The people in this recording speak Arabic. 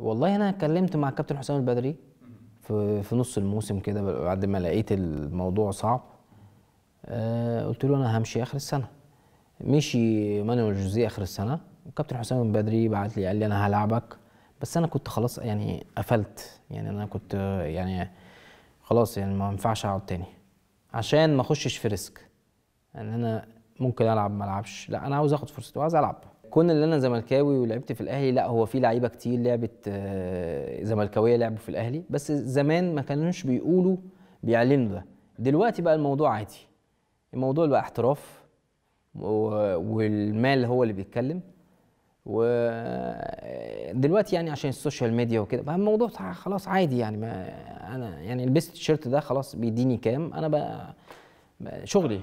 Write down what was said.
والله انا اتكلمت مع كابتن حسام البدري في في نص الموسم كده بعد ما لقيت الموضوع صعب آه قلت له انا همشي اخر السنه مشي مانويل جوزيه اخر السنه وكابتن حسام البدري بعت لي قال لي انا هلعبك بس انا كنت خلاص يعني قفلت يعني انا كنت يعني خلاص يعني ما ينفعش اقعد تاني عشان ما اخشش في ريسك ان يعني انا ممكن العب ما العبش لا انا عاوز اخد فرصتي وعاوز العب كون ان انا زملكاوي ولعبت في الاهلي لا هو في لعيبه كتير لعبت آه، زملكاويه لعبوا في الاهلي بس زمان ما كانوش بيقولوا بيعلنوا ده دلوقتي بقى الموضوع عادي الموضوع بقى احتراف والمال هو اللي بيتكلم ودلوقتي يعني عشان السوشيال ميديا وكده بقى الموضوع خلاص عادي يعني ما انا يعني لبست التيشيرت ده خلاص بيديني كام انا بقى شغلي